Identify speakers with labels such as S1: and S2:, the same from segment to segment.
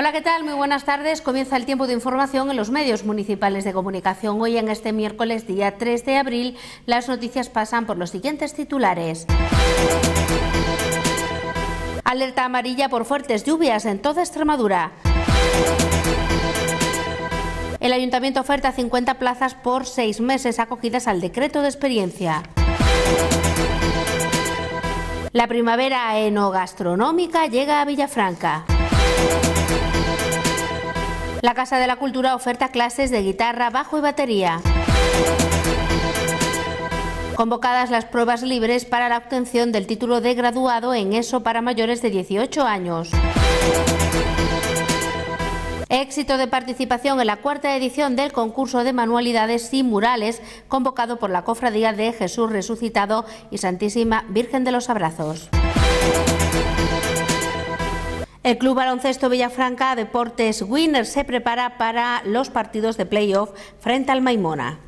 S1: Hola, ¿qué tal? Muy buenas tardes. Comienza el tiempo de información en los medios municipales de comunicación. Hoy, en este miércoles, día 3 de abril, las noticias pasan por los siguientes titulares. Alerta amarilla por fuertes lluvias en toda Extremadura. El ayuntamiento oferta 50 plazas por seis meses acogidas al decreto de experiencia. La primavera enogastronómica llega a Villafranca. La Casa de la Cultura oferta clases de guitarra, bajo y batería. Convocadas las pruebas libres para la obtención del título de graduado en ESO para mayores de 18 años. Éxito de participación en la cuarta edición del concurso de manualidades y murales convocado por la Cofradía de Jesús Resucitado y Santísima Virgen de los Abrazos. El Club Baloncesto Villafranca Deportes Winner se prepara para los partidos de playoff frente al Maimona.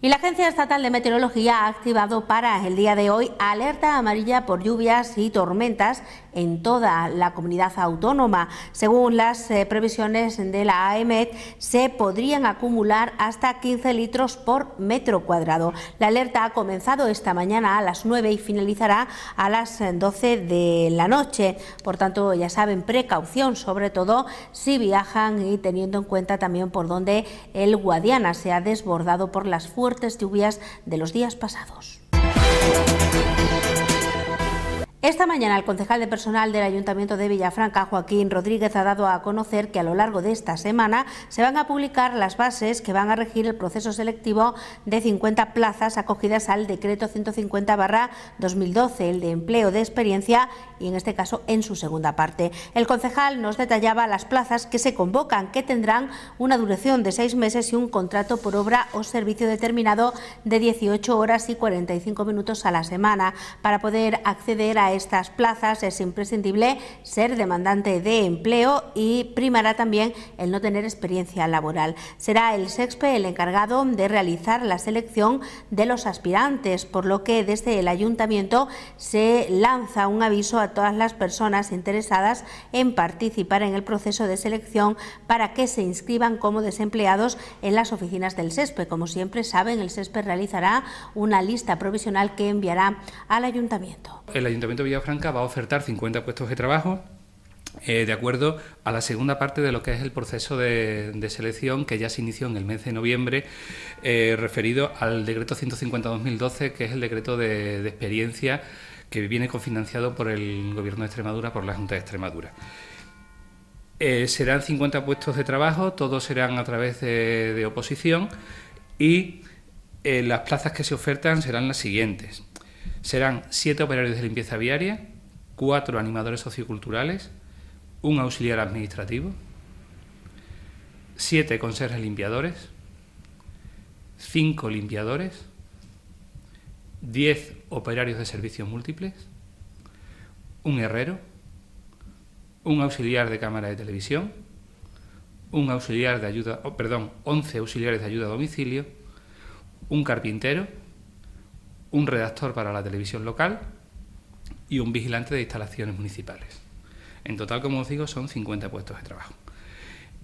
S1: Y la Agencia Estatal de Meteorología ha activado para el día de hoy alerta amarilla por lluvias y tormentas en toda la comunidad autónoma. Según las eh, previsiones de la AEMET, se podrían acumular hasta 15 litros por metro cuadrado. La alerta ha comenzado esta mañana a las 9 y finalizará a las 12 eh, de la noche. Por tanto, ya saben, precaución, sobre todo si viajan y teniendo en cuenta también por donde el Guadiana se ha desbordado por las fuerzas lluvias de los días pasados. Esta mañana el concejal de personal del Ayuntamiento de Villafranca, Joaquín Rodríguez, ha dado a conocer que a lo largo de esta semana se van a publicar las bases que van a regir el proceso selectivo de 50 plazas acogidas al decreto 150-2012, el de empleo de experiencia y en este caso en su segunda parte. El concejal nos detallaba las plazas que se convocan, que tendrán una duración de seis meses y un contrato por obra o servicio determinado de 18 horas y 45 minutos a la semana. Para poder acceder a estas plazas es imprescindible ser demandante de empleo y primará también el no tener experiencia laboral. Será el SEXPE el encargado de realizar la selección de los aspirantes, por lo que desde el ayuntamiento se lanza un aviso a todas las personas interesadas en participar en el proceso de selección para que se inscriban como desempleados en las oficinas del SESPE. Como siempre saben, el SESPE realizará una lista provisional que enviará al ayuntamiento.
S2: El ayuntamiento de Villafranca va a ofertar 50 puestos de trabajo eh, de acuerdo a la segunda parte de lo que es el proceso de, selección que ya se inició en el mes de noviembre, eh, referido al decreto 150-2012, que es el decreto de, experiencia que viene cofinanciado por el Gobierno de Extremadura, por la Junta de Extremadura. Eh, serán 50 puestos de trabajo, todos serán a través de oposición y las plazas que se ofertan serán las siguientes serán siete operarios de limpieza viaria, cuatro animadores socioculturales, un auxiliar administrativo, siete conserjes limpiadores, cinco limpiadores, diez operarios de servicios múltiples, un herrero, un auxiliar de cámara de televisión, un auxiliar de ayuda, oh, perdón, 11 auxiliares de ayuda a domicilio, un carpintero, un redactor para la televisión local y un vigilante de instalaciones municipales. En total, como os digo, son 50 puestos de trabajo.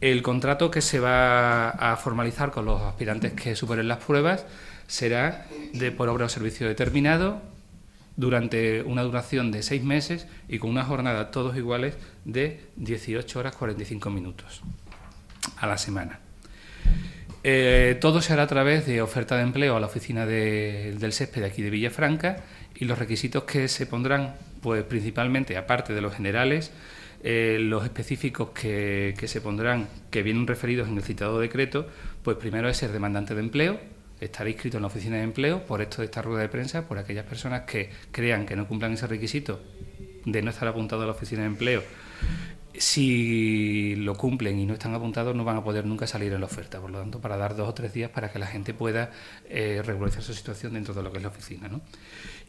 S2: El contrato que se va a formalizar con los aspirantes que superen las pruebas será de por obra o servicio determinado durante una duración de seis meses y con una jornada todos iguales de 18 horas 45 minutos a la semana. Eh, todo se hará a través de oferta de empleo a la oficina del césped de aquí de Villafranca y los requisitos que se pondrán, pues principalmente, aparte de los generales, eh, los específicos que, que, se pondrán, que vienen referidos en el citado decreto, pues primero es ser demandante de empleo, estar inscrito en la oficina de empleo por esto de esta rueda de prensa, por aquellas personas que crean que no cumplan ese requisito de no estar apuntado a la oficina de empleo si lo cumplen y no están apuntados, no van a poder nunca salir en la oferta. Por lo tanto, para dar dos o tres días para que la gente pueda eh, regularizar su situación dentro de lo que es la oficina.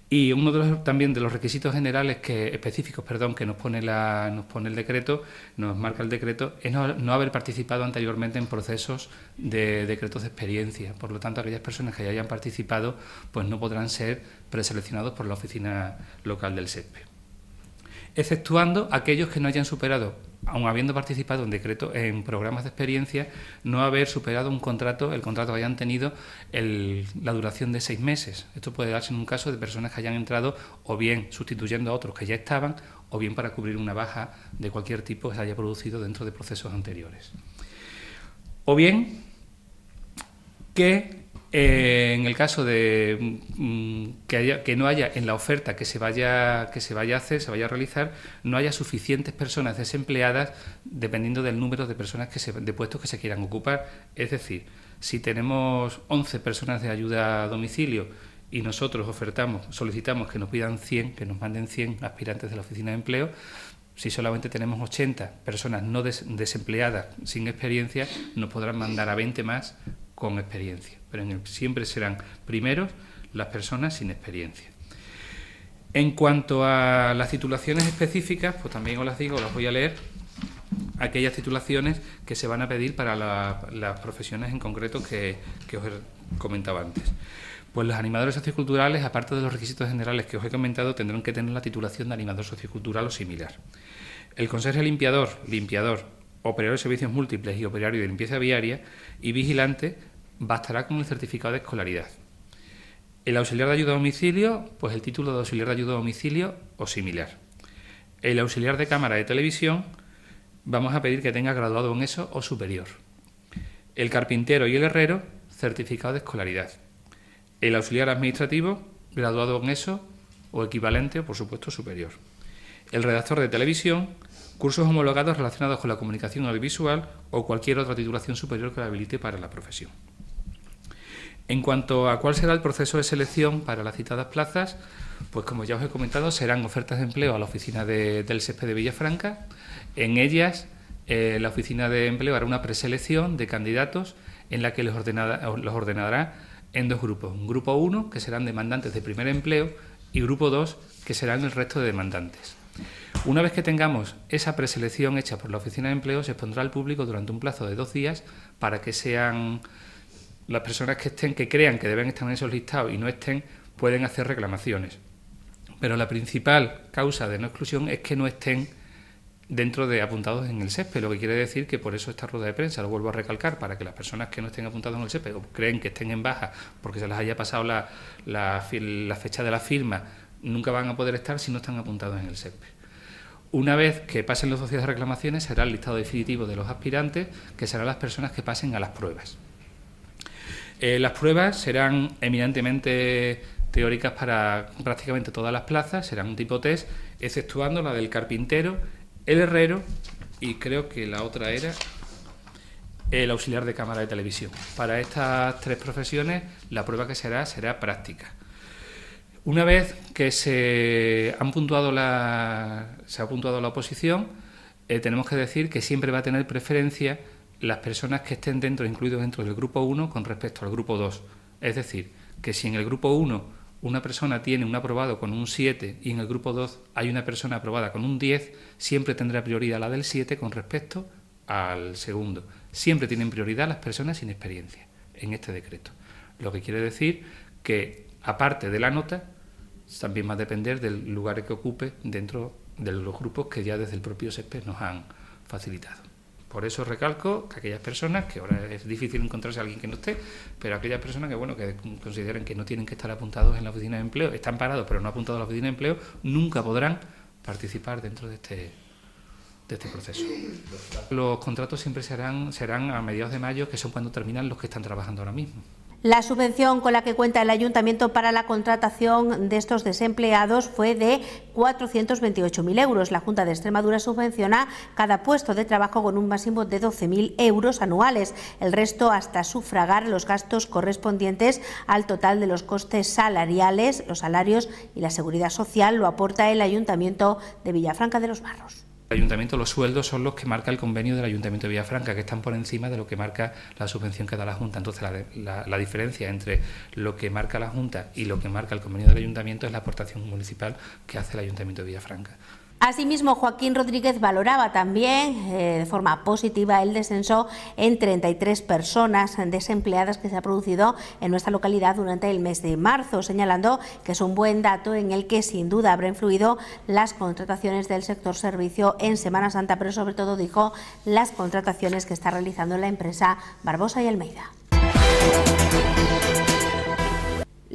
S2: Y uno de los, también de los requisitos generales que específicos, perdón, que nos pone la, nos pone el decreto, nos marca el decreto, es no, haber participado anteriormente en procesos de decretos de experiencia. Por lo tanto, aquellas personas que ya hayan participado, pues no podrán ser preseleccionados por la oficina local del SESPE exceptuando aquellos que no hayan superado, aun habiendo participado en decreto en programas de experiencia, no haber superado un contrato, el contrato que hayan tenido la duración de seis meses. Esto puede darse en un caso de personas que hayan entrado o bien sustituyendo a otros que ya estaban, o bien para cubrir una baja de cualquier tipo que se haya producido dentro de procesos anteriores. O bien que eh, en el caso de mm, que, no haya en la oferta que se vaya que se vaya a hacer, se vaya a realizar, no haya suficientes personas desempleadas dependiendo del número de personas que de puestos que se quieran ocupar. Es decir, si tenemos 11 personas de ayuda a domicilio y nosotros ofertamos, solicitamos que nos pidan 100, que nos manden 100 aspirantes de la oficina de empleo, si solamente tenemos 80 personas no desempleadas sin experiencia, nos podrán mandar a 20 más con experiencia, pero en siempre serán primeros las personas sin experiencia. En cuanto a las titulaciones específicas, pues también os las digo, las voy a leer, aquellas titulaciones que se van a pedir para las profesiones en concreto que, os os comentado antes. Pues los animadores socioculturales, aparte de los requisitos generales que os he comentado, tendrán que tener la titulación de animador sociocultural o similar. El conserje limpiador, limpiador, operario de servicios múltiples y operario de limpieza viaria y vigilante bastará con el certificado de escolaridad. El auxiliar de ayuda a domicilio, pues el título de auxiliar de ayuda a domicilio o similar. El auxiliar de cámara de televisión, vamos a pedir que tenga graduado en eso o superior. El carpintero y el herrero, certificado de escolaridad. El auxiliar administrativo, graduado en eso o equivalente o por supuesto superior. El redactor de televisión, cursos homologados relacionados con la comunicación audiovisual o cualquier otra titulación superior que la habilite para la profesión. En cuanto a cuál será el proceso de selección para las citadas plazas, pues como ya os he comentado, serán ofertas de empleo a la oficina del SESPE de Villafranca. En ellas, eh, la oficina de empleo hará una preselección de candidatos en la que los, ordenará en dos grupos. grupo 1, que serán demandantes de primer empleo, y grupo 2, que serán el resto de demandantes. Una vez que tengamos esa preselección hecha por la Oficina de Empleo, se expondrá al público durante un plazo de dos días para que sean las personas que estén, que crean que deben estar en esos listados y no estén, pueden hacer reclamaciones. Pero la principal causa de no exclusión es que no estén dentro de apuntados en el SESPE, lo que quiere decir que por eso esta rueda de prensa, lo vuelvo a recalcar, para que las personas que no estén apuntadas en el SESPE o creen que estén en baja porque se les haya pasado la, la fecha de la firma, nunca van a poder estar si no están apuntados en el SESPE. Una vez que pasen los días de reclamaciones, será el listado definitivo de los aspirantes, que serán las personas que pasen a las pruebas. Eh, las pruebas serán eminentemente teóricas para prácticamente todas las plazas, serán un tipo test, exceptuando la del carpintero, el herrero y creo que la otra era el auxiliar de cámara de televisión. Para estas tres profesiones, la prueba que será será práctica. Una vez que se, han puntuado la, se ha puntuado la oposición, eh, tenemos que decir que siempre va a tener preferencia las personas que estén dentro, incluidos dentro del grupo 1 con respecto al grupo 2. Es decir, que si en el grupo 1 una persona tiene un aprobado con un 7 y en el grupo 2 hay una persona aprobada con un 10, siempre tendrá prioridad la del 7 con respecto al segundo. Siempre tienen prioridad las personas sin experiencia en este decreto. Lo que quiere decir que, aparte de la nota, también va a depender del lugar que ocupe dentro de los grupos que ya desde el propio SESPE nos han facilitado. Por eso recalco que aquellas personas, que ahora es difícil encontrarse alguien que no esté, pero aquellas personas que bueno que consideran que no tienen que estar apuntados en la oficina de empleo, están parados pero no apuntados a la oficina de empleo, nunca podrán participar dentro de este, de este proceso. Los contratos siempre serán, serán a mediados de mayo, que son cuando terminan los que están trabajando ahora mismo.
S1: La subvención con la que cuenta el ayuntamiento para la contratación de estos desempleados fue de 428.000 euros. La Junta de Extremadura subvenciona cada puesto de trabajo con un máximo de 12.000 euros anuales, el resto hasta sufragar los gastos correspondientes al total de los costes salariales, los salarios y la seguridad social lo aporta el ayuntamiento de Villafranca de los Barros
S2: ayuntamiento, los sueldos son los que marca el convenio del Ayuntamiento de Villafranca, que están por encima de lo que marca la subvención que da la Junta. Entonces, la, la, diferencia entre lo que marca la Junta y lo que marca el convenio del Ayuntamiento es la aportación municipal que hace el Ayuntamiento de Villafranca.
S1: Asimismo, Joaquín Rodríguez valoraba también eh, de forma positiva el descenso en 33 personas desempleadas que se ha producido en nuestra localidad durante el mes de marzo, señalando que es un buen dato en el que sin duda habrá influido las contrataciones del sector servicio en Semana Santa, pero sobre todo dijo las contrataciones que está realizando la empresa Barbosa y Almeida.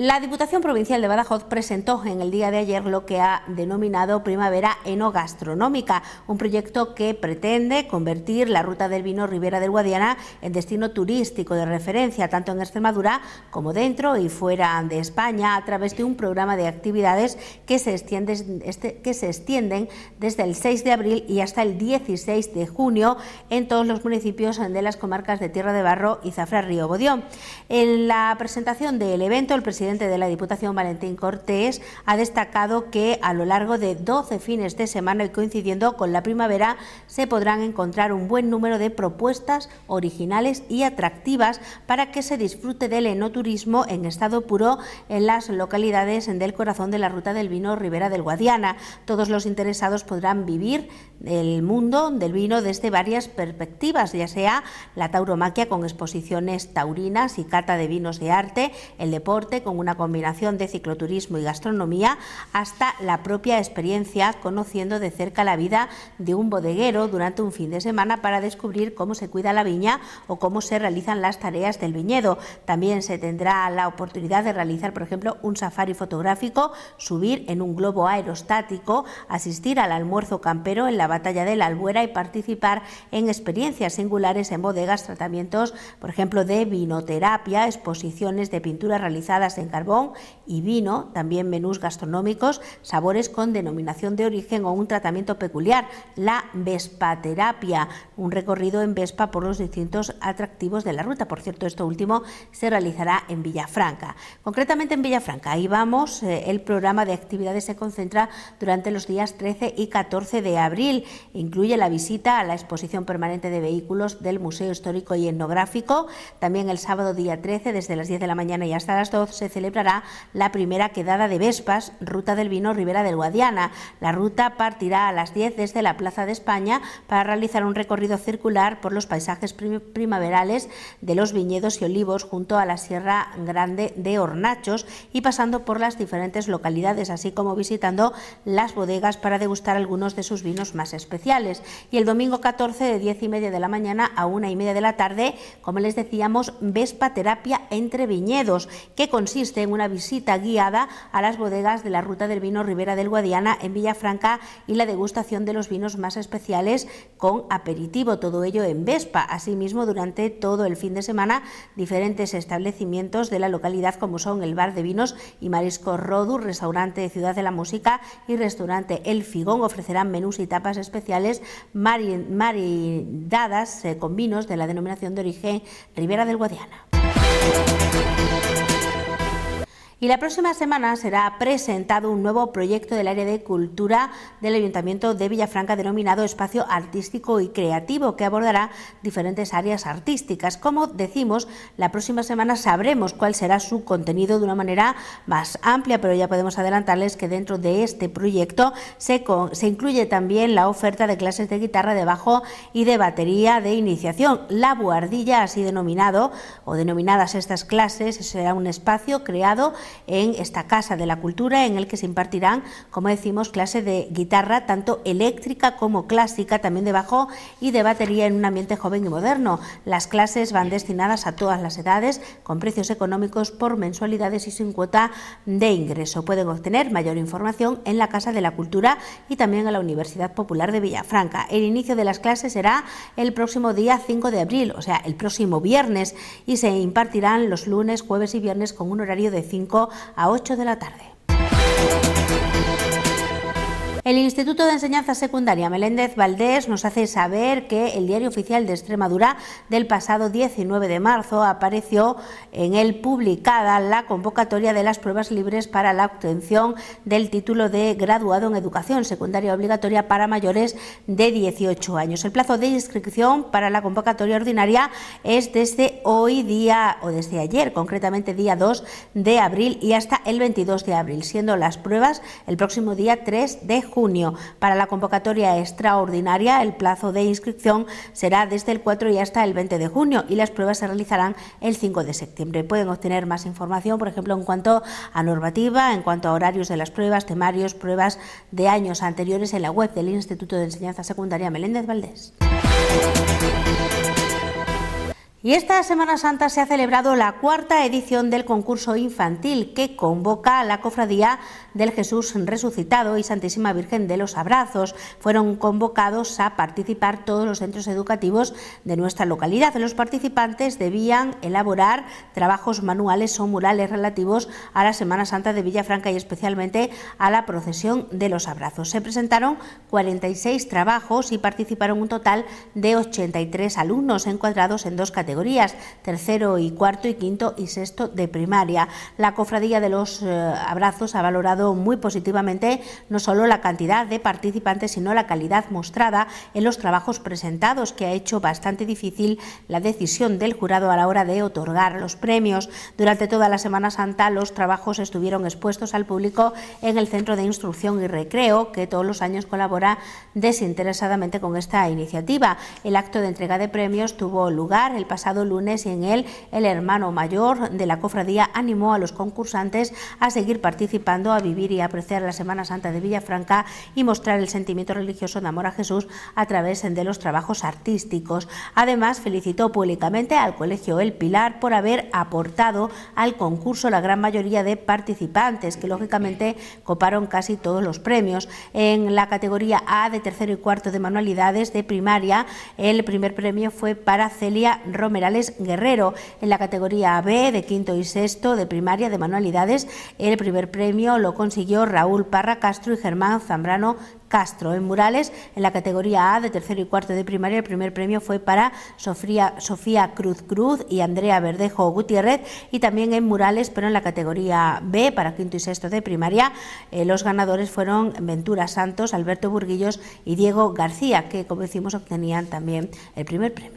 S1: La Diputación Provincial de Badajoz presentó en el día de ayer lo que ha denominado Primavera Enogastronómica, un proyecto que pretende convertir la ruta del vino Ribera del Guadiana en destino turístico de referencia, tanto en Extremadura como dentro y fuera de España, a través de un programa de actividades que se, extienden, este, que se extienden desde el 6 de abril y hasta el 16 de junio en todos los municipios de las comarcas de Tierra de Barro y Zafra Río Bodión. En la presentación del evento, el presidente presidente de la Diputación, Valentín Cortés, ha destacado que a lo largo de 12 fines de semana y coincidiendo con la primavera se podrán encontrar un buen número de propuestas originales y atractivas para que se disfrute del enoturismo en estado puro en las localidades del corazón de la ruta del vino Ribera del Guadiana. Todos los interesados podrán vivir el mundo del vino desde varias perspectivas, ya sea la tauromaquia con exposiciones taurinas y cata de vinos de arte, el deporte con una combinación de cicloturismo y gastronomía hasta la propia experiencia conociendo de cerca la vida de un bodeguero durante un fin de semana para descubrir cómo se cuida la viña o cómo se realizan las tareas del viñedo. También se tendrá la oportunidad de realizar, por ejemplo, un safari fotográfico, subir en un globo aerostático, asistir al almuerzo campero en la batalla de la Albuera y participar en experiencias singulares en bodegas, tratamientos, por ejemplo, de vinoterapia, exposiciones de pinturas realizadas en carbón y vino, también menús gastronómicos, sabores con denominación de origen o un tratamiento peculiar, la Vespaterapia, un recorrido en Vespa por los distintos atractivos de la ruta. Por cierto, esto último se realizará en Villafranca. Concretamente en Villafranca, ahí vamos, eh, el programa de actividades se concentra durante los días 13 y 14 de abril. Incluye la visita a la exposición permanente de vehículos del Museo Histórico y Etnográfico. También el sábado día 13, desde las 10 de la mañana y hasta las 12, celebrará la primera quedada de Vespas, Ruta del Vino Ribera del Guadiana. La ruta partirá a las 10 desde la Plaza de España para realizar un recorrido circular por los paisajes primaverales de los viñedos y olivos junto a la Sierra Grande de Hornachos y pasando por las diferentes localidades, así como visitando las bodegas para degustar algunos de sus vinos más especiales. Y el domingo 14 de 10 y media de la mañana a una y media de la tarde, como les decíamos, Vespa Terapia entre Viñedos, que consiste en una visita guiada a las bodegas de la Ruta del Vino Ribera del Guadiana en Villafranca y la degustación de los vinos más especiales con aperitivo, todo ello en Vespa. Asimismo, durante todo el fin de semana, diferentes establecimientos de la localidad como son el Bar de Vinos y Mariscos Rodu, restaurante de Ciudad de la Música y restaurante El Figón ofrecerán menús y tapas especiales maridadas eh, con vinos de la denominación de origen Ribera del Guadiana. Y la próxima semana será presentado un nuevo proyecto del área de cultura del Ayuntamiento de Villafranca denominado Espacio Artístico y Creativo, que abordará diferentes áreas artísticas. Como decimos, la próxima semana sabremos cuál será su contenido de una manera más amplia, pero ya podemos adelantarles que dentro de este proyecto se, se incluye también la oferta de clases de guitarra, de bajo y de batería de iniciación. La buhardilla, así denominado o denominadas estas clases, será un espacio creado en esta Casa de la Cultura, en el que se impartirán, como decimos, clases de guitarra, tanto eléctrica como clásica, también de bajo y de batería en un ambiente joven y moderno. Las clases van destinadas a todas las edades, con precios económicos por mensualidades y sin cuota de ingreso. Pueden obtener mayor información en la Casa de la Cultura y también en la Universidad Popular de Villafranca. El inicio de las clases será el próximo día 5 de abril, o sea, el próximo viernes, y se impartirán los lunes, jueves y viernes con un horario de 5 a 8 de la tarde. El Instituto de Enseñanza Secundaria Meléndez Valdés nos hace saber que el diario oficial de Extremadura del pasado 19 de marzo apareció en él publicada la convocatoria de las pruebas libres para la obtención del título de graduado en educación secundaria obligatoria para mayores de 18 años. El plazo de inscripción para la convocatoria ordinaria es desde hoy día o desde ayer, concretamente día 2 de abril y hasta el 22 de abril, siendo las pruebas el próximo día 3 de junio para la convocatoria extraordinaria, el plazo de inscripción será desde el 4 y hasta el 20 de junio y las pruebas se realizarán el 5 de septiembre. Pueden obtener más información, por ejemplo, en cuanto a normativa, en cuanto a horarios de las pruebas, temarios, pruebas de años anteriores en la web del Instituto de Enseñanza Secundaria Meléndez Valdés. Y esta Semana Santa se ha celebrado la cuarta edición del concurso infantil que convoca la Cofradía del Jesús Resucitado y Santísima Virgen de los Abrazos. Fueron convocados a participar todos los centros educativos de nuestra localidad. Los participantes debían elaborar trabajos manuales o murales relativos a la Semana Santa de Villafranca y especialmente a la procesión de los Abrazos. Se presentaron 46 trabajos y participaron un total de 83 alumnos encuadrados en dos categorías categorías, tercero y cuarto y quinto y sexto de primaria. La cofradía de los eh, abrazos ha valorado muy positivamente no solo la cantidad de participantes, sino la calidad mostrada en los trabajos presentados, que ha hecho bastante difícil la decisión del jurado a la hora de otorgar los premios. Durante toda la Semana Santa los trabajos estuvieron expuestos al público en el Centro de Instrucción y Recreo, que todos los años colabora desinteresadamente con esta iniciativa. El acto de entrega de premios tuvo lugar el pasado pasado lunes y en él el hermano mayor de la cofradía animó a los concursantes a seguir participando, a vivir y apreciar la Semana Santa de Villafranca y mostrar el sentimiento religioso de amor a Jesús a través de los trabajos artísticos. Además, felicitó públicamente al Colegio El Pilar por haber aportado al concurso la gran mayoría de participantes, que lógicamente coparon casi todos los premios. En la categoría A de tercero y cuarto de manualidades de primaria, el primer premio fue para Celia Merales Guerrero en la categoría B de quinto y sexto de primaria de manualidades. El primer premio lo consiguió Raúl Parra Castro y Germán Zambrano Castro. En murales, en la categoría A de tercero y cuarto de primaria, el primer premio fue para Sofía, Sofía, Cruz Cruz y Andrea Verdejo Gutiérrez. Y también en murales, pero en la categoría B para quinto y sexto de primaria, eh, los ganadores fueron Ventura Santos, Alberto Burguillos y Diego García, que como decimos obtenían también el primer premio.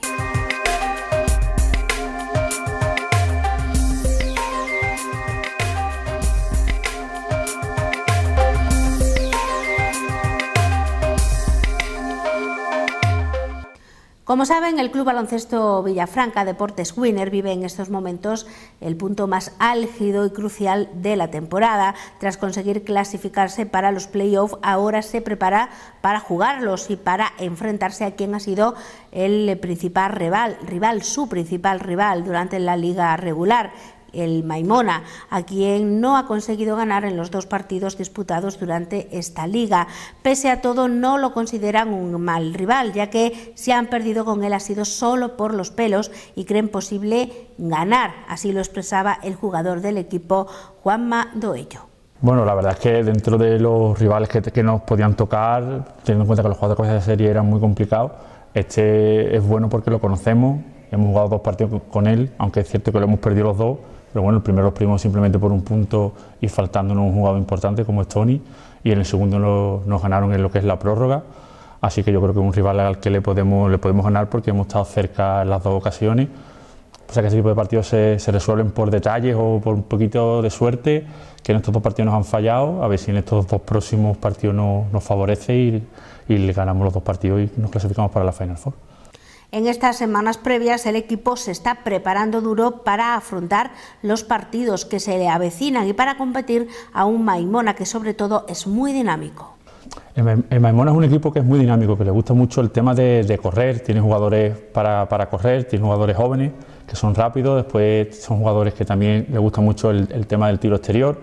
S1: Como saben, el Club Baloncesto Villafranca Deportes Winner vive en estos momentos el punto más álgido y crucial de la temporada. Tras conseguir clasificarse para los playoffs, ahora se prepara para jugarlos y para enfrentarse a quien ha sido el principal rival, rival su principal rival durante la liga regular el Maimona, a quien no ha conseguido ganar en los dos partidos disputados durante esta liga. Pese a todo, no lo consideran un mal rival, ya que si han perdido con él ha sido solo por los pelos y creen posible ganar. Así lo expresaba el jugador del equipo, Juanma Doello.
S3: Bueno, la verdad es que dentro de los rivales que, nos podían tocar, teniendo en cuenta que los jugadores de serie eran muy complicados, este es bueno porque lo conocemos, hemos jugado dos partidos con él, aunque es cierto que lo hemos perdido los dos, pero bueno, el primero los primos simplemente por un punto y faltándonos un jugador importante como es Tony. Y en el segundo nos, ganaron en lo que es la prórroga. Así que yo creo que es un rival al que le podemos, ganar porque hemos estado cerca en las dos ocasiones. O sea que ese tipo de partidos se, resuelven por detalles o por un poquito de suerte, que en estos dos partidos nos han fallado, a ver si en estos dos próximos partidos nos favorece y, y ganamos los dos partidos y nos clasificamos para la Final Four.
S1: En estas semanas previas el equipo se está preparando duro para afrontar los partidos que se le avecinan y para competir a un Maimona que sobre todo es muy dinámico.
S3: El Maimona es un equipo que es muy dinámico, que le gusta mucho el tema de, correr, tiene jugadores para, correr, tiene jugadores jóvenes que son rápidos, después son jugadores que también le gusta mucho el, tema del tiro exterior.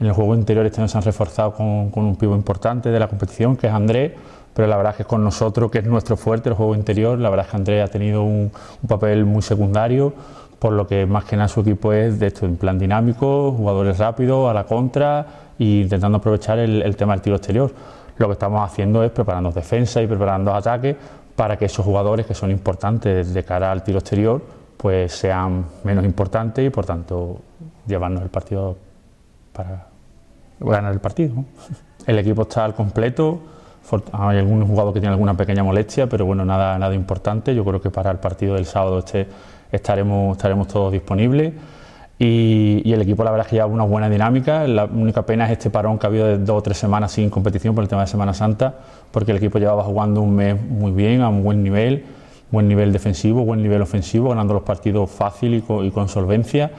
S3: En el juego interior este año se han reforzado con, con un pivo importante de la competición, que es Andrés pero la verdad es que con nosotros, que es nuestro fuerte, el juego interior, la verdad es que Andrés ha tenido un, papel muy secundario, por lo que más que nada su equipo es de esto, en plan dinámico, jugadores rápidos, a la contra e intentando aprovechar el, tema del tiro exterior. Lo que estamos haciendo es preparando defensa y preparando ataques para que esos jugadores que son importantes de cara al tiro exterior pues sean menos importantes y por tanto llevarnos el partido para ganar el partido. El equipo está al completo, hay algún jugador que tiene alguna pequeña molestia, pero bueno, nada, nada importante. Yo creo que para el partido del sábado este estaremos, todos disponibles. Y, el equipo la verdad es que lleva una buena dinámica. La única pena es este parón que ha habido de dos o tres semanas sin competición por el tema de Semana Santa, porque el equipo llevaba jugando un mes muy bien, a un buen nivel, buen nivel defensivo, buen nivel ofensivo, ganando los partidos fácil y con solvencia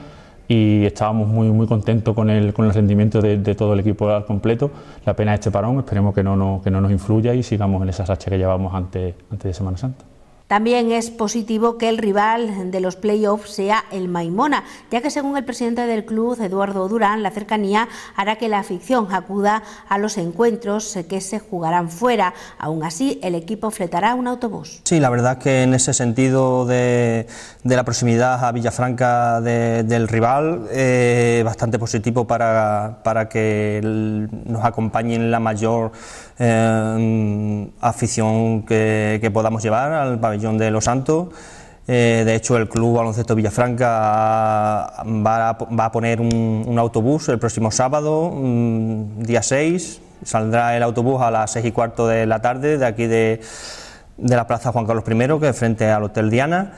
S3: y estábamos muy, muy contentos con el, con el rendimiento de, todo el equipo al completo. La pena de este parón, esperemos que no, que no nos influya y sigamos en esa racha que llevamos antes, antes de Semana Santa.
S1: También es positivo que el rival de los playoffs sea el Maimona, ya que según el presidente del club, Eduardo Durán, la cercanía hará que la afición acuda a los encuentros que se jugarán fuera. Aún así, el equipo fletará un autobús.
S4: Sí, la verdad es que en ese sentido de, la proximidad a Villafranca del rival, eh, bastante positivo para, que nos acompañen la mayor eh, afición que, que podamos llevar al pabellón de Los Santos. Eh, de hecho, el Club Baloncesto Villafranca va a, poner un, autobús el próximo sábado, mm, día 6. Saldrá el autobús a las 6 y cuarto de la tarde de aquí de, la Plaza Juan Carlos I, que es frente al Hotel Diana.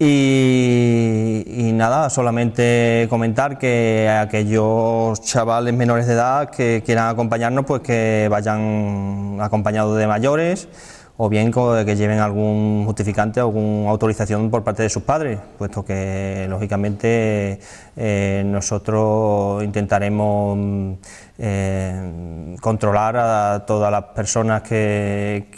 S4: Y, y, nada, solamente comentar que aquellos chavales menores de edad que quieran acompañarnos, pues que vayan acompañados de mayores o bien que lleven algún justificante o alguna autorización por parte de sus padres, puesto que lógicamente eh, nosotros intentaremos mm, eh, controlar a todas las personas que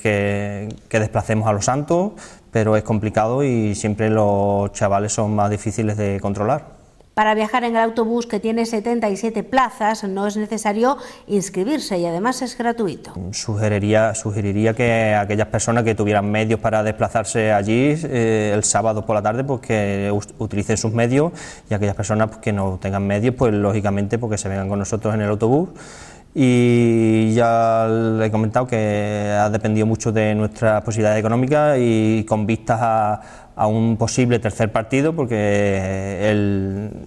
S4: desplacemos a los santos, pero es complicado y siempre los chavales son más difíciles de controlar.
S1: Para viajar en el autobús que tiene 77 plazas no es necesario inscribirse y además es gratuito.
S4: Sugeriría, sugeriría que aquellas personas que tuvieran medios para desplazarse allí eh, el sábado por la tarde, pues que utilicen sus medios y aquellas personas pues, que no tengan medios, pues lógicamente porque pues, se vengan con nosotros en el autobús y ya le he comentado que ha dependido mucho de nuestras posibilidades económicas y con vistas a, a un posible tercer partido, porque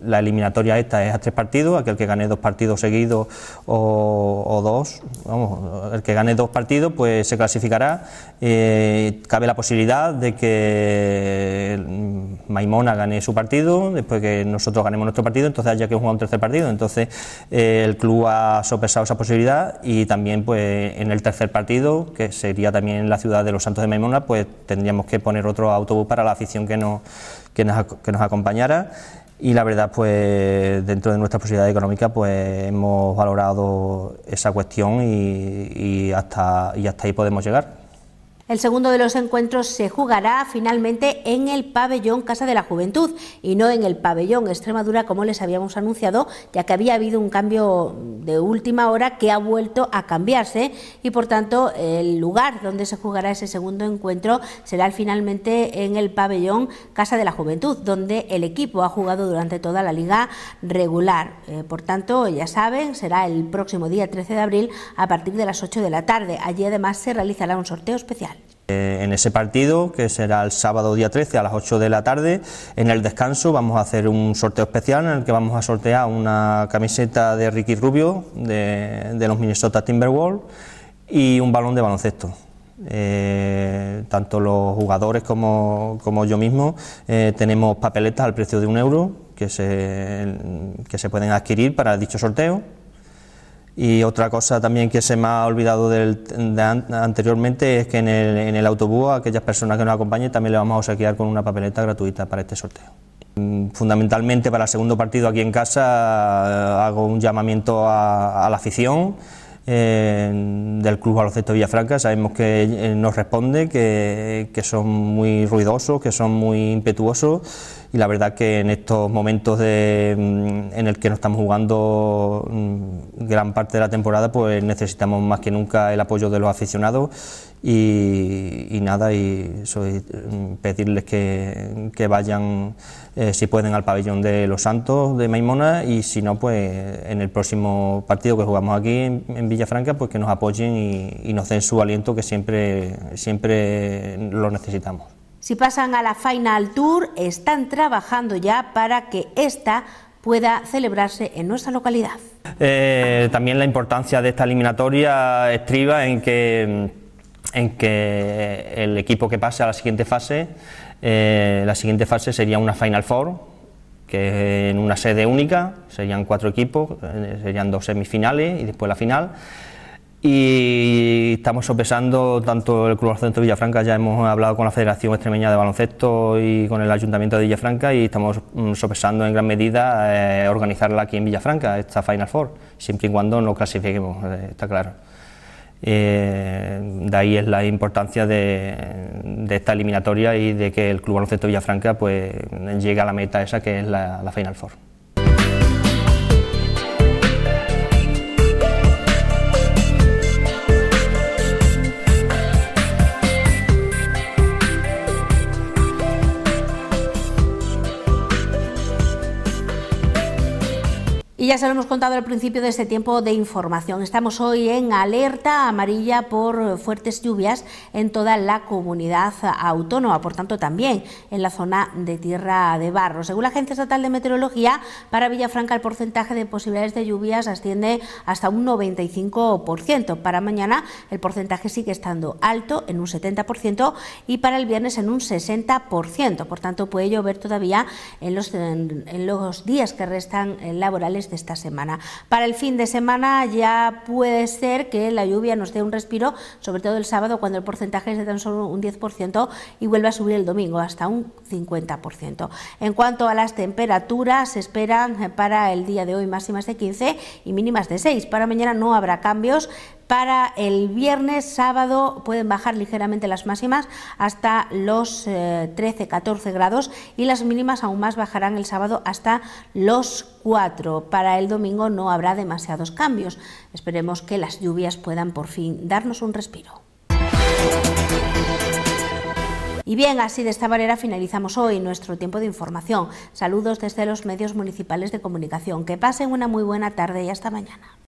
S4: la eliminatoria esta es a tres partidos, aquel que gane dos partidos seguidos o, dos, vamos, el que gane dos partidos pues se clasificará. Eh, cabe la posibilidad de que Maimona gane su partido, después que nosotros ganemos nuestro partido, entonces haya que jugar un tercer partido, entonces eh, el club ha sopesado esa posibilidad y también pues en el tercer partido, que sería también en la ciudad de Los Santos de Maimona, pues tendríamos que poner otro autobús para la afición que nos, que nos, acompañara y la verdad pues dentro de nuestra posibilidad económica pues hemos valorado esa cuestión y hasta, y hasta ahí podemos llegar.
S1: El segundo de los encuentros se jugará finalmente en el pabellón Casa de la Juventud y no en el pabellón Extremadura como les habíamos anunciado, ya que había habido un cambio de última hora que ha vuelto a cambiarse y por tanto el lugar donde se jugará ese segundo encuentro será finalmente en el pabellón Casa de la Juventud, donde el equipo ha jugado durante toda la liga regular. Eh, por tanto, ya saben, será el próximo día 13 de abril a partir de las 8 de la tarde. Allí además se realizará un sorteo especial.
S4: Eh, en ese partido, que será el sábado día 13 a las 8 de la tarde, en el descanso vamos a hacer un sorteo especial en el que vamos a sortear una camiseta de Ricky Rubio de, los Minnesota Timberwolves y un balón de baloncesto. Eh, tanto los jugadores como, yo mismo eh, tenemos papeletas al precio de un euro que se pueden adquirir para dicho sorteo. Y otra cosa también que se me ha olvidado del, anteriormente es que en el, autobús a aquellas personas que nos acompañen también le vamos a obsequiar con una papeleta gratuita para este sorteo. Mm, fundamentalmente para el segundo partido aquí en casa eh, hago un llamamiento a, la afición eh, del Club Baloncesto Villafranca. Sabemos que eh, nos responde, que, que son muy ruidosos, que son muy impetuosos y la verdad que en estos momentos mm, en el que nos estamos jugando mm, gran parte de la temporada, pues necesitamos más que nunca el apoyo de los aficionados y, nada, y mm, pedirles que, vayan, eh, si pueden, al pabellón de Los Santos de Maimona y si no, pues en el próximo partido que jugamos aquí en, Villafranca, pues que nos apoyen y, y nos den su aliento que siempre, siempre lo necesitamos.
S1: Si pasan a la Final Tour, están trabajando ya para que esta pueda celebrarse en nuestra localidad.
S4: Eh, también la importancia de esta eliminatoria estriba en que, en que el equipo que pase a la siguiente fase, eh, la siguiente fase sería una Final Four, que en una sede única serían cuatro equipos, eh, serían dos semifinales y después la final y estamos sopesando tanto el Club Baloncesto Villafranca, ya hemos hablado con la Federación Extremeña de Baloncesto y con el Ayuntamiento de Villafranca y estamos mm, sopesando en gran medida eh, organizarla aquí en Villafranca, esta Final Four, siempre y cuando nos clasifiquemos, eh, está claro. Eh, de ahí es la importancia de, esta eliminatoria y de que el Club Baloncesto Villafranca pues, llegue a la meta esa que es la Final Four.
S1: Y ya se lo hemos contado al principio de este tiempo de información. Estamos hoy en alerta amarilla por fuertes lluvias en toda la comunidad autónoma, por tanto también en la zona de tierra de barro. Según la Agencia Estatal de Meteorología, para Villafranca el porcentaje de posibilidades de lluvias asciende hasta un 95%. Para mañana el porcentaje sigue estando alto en un 70% y para el viernes en un 60%. Por tanto puede llover todavía en los, en los días que restan eh, laborales esta semana. Para el fin de semana ya puede ser que la lluvia nos dé un respiro, sobre todo el sábado cuando el porcentaje es de tan solo un 10% y vuelve a subir el domingo hasta un 50%. En cuanto a las temperaturas, se esperan para el día de hoy máximas de 15 y mínimas de 6. Para mañana no habrá cambios, para el viernes, sábado, pueden bajar ligeramente las máximas hasta los 13-14 eh, grados y las mínimas aún más bajarán el sábado hasta los 4. Para el domingo no habrá demasiados cambios. Esperemos que las lluvias puedan por fin darnos un respiro. Y bien, así de esta manera finalizamos hoy nuestro tiempo de información. Saludos desde los medios municipales de comunicación. Que pasen una muy buena tarde y hasta mañana.